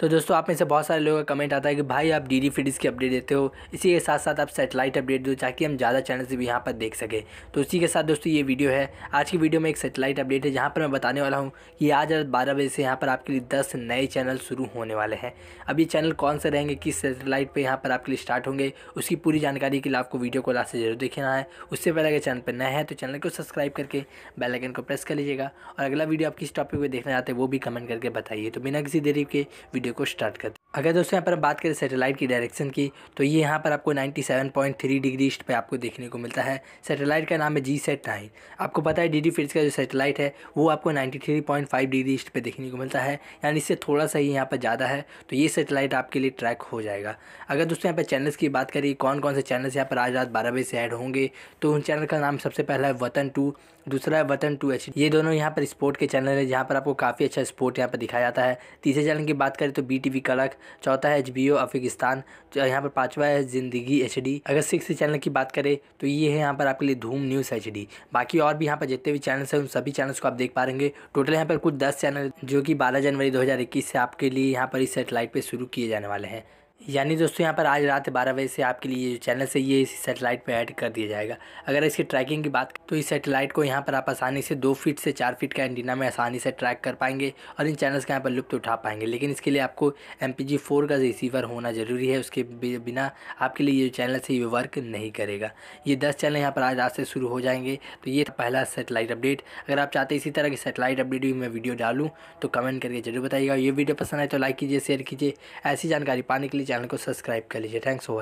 तो दोस्तों आप में से बहुत सारे लोगों का कमेंट आता है कि भाई आप डी डी फिडिस की अपडेट देते हो इसी के साथ साथ आप सेटेलाइट अपडेट दो ताकि हम ज़्यादा चैनल से भी यहाँ पर देख सकें तो इसी के साथ दोस्तों ये वीडियो है आज की वीडियो में एक सेटेलाइट अपडेट है जहाँ पर मैं बताने वाला हूँ कि आज रात बारह बजे से यहाँ पर आपके लिए दस नए चैनल शुरू होने वाले हैं अब ये चैनल कौन से रहेंगे किस सेटेलाइट पर यहाँ पर आपके लिए स्टार्ट होंगे उसकी पूरी जानकारी के लिए आपको वीडियो को लास्ट से जरूर देखना है उससे पहले अगर चैनल पर नए हैं तो चैनल को सब्सक्राइब करके बेलाइकन को प्रेस कर लीजिएगा और अगला वीडियो आप किस टॉपिक पर देखना चाहते हैं वो भी कमेंट करके बताइए तो बिना किसी देरी के वीडियो वीडियो को स्टार्ट करते हैं अगर दोस्तों यहाँ पर बात करें सैटेलाइट की डायरेक्शन की तो ये यहाँ पर आपको 97.3 डिग्री ईस्ट पे आपको देखने को मिलता है सैटेलाइट का नाम है जी सेट नाइन आपको पता है डी डी फिल्ड का जो सैटेलाइट है वो आपको 93.5 डिग्री ईस्ट पे देखने को मिलता है यानी इससे थोड़ा सा ही यहाँ पर ज़्यादा है तो ये सेटेलाइट आपके लिए ट्रैक हो जाएगा अगर दोस्तों यहाँ पर चैनल्स की बात करिए कौन कौन से चैनल्स यहाँ पर आज रात बारह बजे से ऐड होंगे तो उन चैनल का नाम सबसे पहला है वतन टू दूसरा है वतन टू एच ये दोनों यहाँ पर स्पोर्ट के चैनल है जहाँ पर आपको काफ़ी अच्छा स्पोर्ट यहाँ पर दिखाया जाता है तीसरे चैनल की बात करें तो तो बी टी वी कड़क चौथा है एच बी ओ अफगिस्तान यहाँ पर पाँचवा है ज़िंदगी एच डी अगर सिक्स चैनल की बात करें तो ये है यहाँ पर आपके लिए धूम न्यूज़ एच डी बाकी और भी यहाँ पर जितने भी चैनल्स हैं उन सभी चैनल्स को आप देख पा रहेंगे टोटल यहाँ पर कुछ दस चैनल जो कि बारह जनवरी दो हज़ार इक्कीस से आपके लिए यहाँ पर इस सेटेलाइट पर शुरू किए जाने वाले हैं यानी दोस्तों यहाँ पर आज रात बारह बजे से आपके लिए जो चैनल से ये इस सेटेलाइट पे ऐड कर दिया जाएगा अगर इसकी ट्रैकिंग की बात तो इस सेटेलाइट को यहाँ पर आप आसानी से दो फीट से चार फीट का एंटीना में आसानी से ट्रैक कर पाएंगे और इन चैनल्स का यहाँ पर लुप्त उठा पाएंगे लेकिन इसके लिए आपको एम फोर का रिसीवर होना ज़रूरी है उसके बिना आपके लिए ये चैनल से ये वर्क नहीं करेगा ये दस चैनल यहाँ पर आज रात से शुरू हो जाएंगे तो ये पहला सेटेलाइट अपडेट अगर आप चाहते इसी तरह की सेटेलाइट अपडेट भी मैं वीडियो डालूँ तो कमेंट करके जरूर बताइएगा ये वीडियो पसंद आए तो लाइक कीजिए शेयर कीजिए ऐसी जानकारी पाने के लिए चैनल को सब्सक्राइब कर लीजिए थैंक्स फॉर